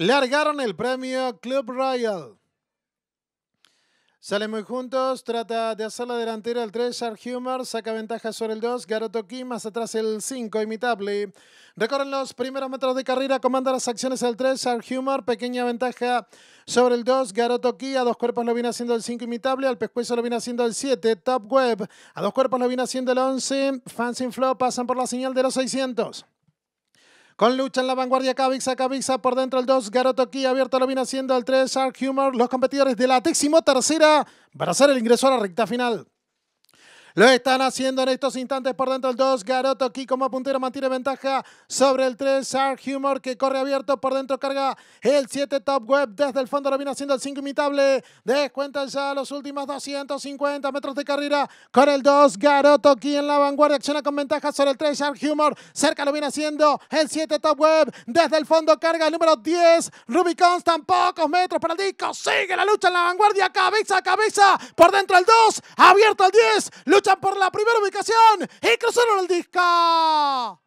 Largaron el premio Club Royal. Salen muy juntos, trata de hacer la delantera el 3, Shark Humor, saca ventaja sobre el 2, Garoto Kim, más atrás el 5, Imitable. Recorren los primeros metros de carrera, comanda las acciones el 3, Shark Humor, pequeña ventaja sobre el 2, Garoto Key, a dos cuerpos lo viene haciendo el 5, Imitable, al pescuezo lo viene haciendo el 7, Top Web, a dos cuerpos lo viene haciendo el 11, Fancy Flow pasan por la señal de los 600. Con lucha en la vanguardia, Kavixa, Cabixa por dentro el 2, Garoto aquí abierto lo viene haciendo el 3, Shark Humor, los competidores de la décimo tercera para hacer el ingreso a la recta final. Lo están haciendo en estos instantes por dentro el 2. Garoto aquí como puntero mantiene ventaja sobre el 3. Shark Humor que corre abierto por dentro carga el 7 Top Web. Desde el fondo lo viene haciendo el 5 imitable. Descuenta ya los últimos 250 metros de carrera con el 2. Garoto aquí en la vanguardia. Acciona con ventaja sobre el 3. Shark Humor cerca lo viene haciendo el 7 Top Web. Desde el fondo carga el número 10. Rubicons tan pocos metros para el disco. Sigue la lucha en la vanguardia. Cabeza a cabeza por dentro el 2. Abierto el 10. Lucha por la primera ubicación y cruzaron el disco.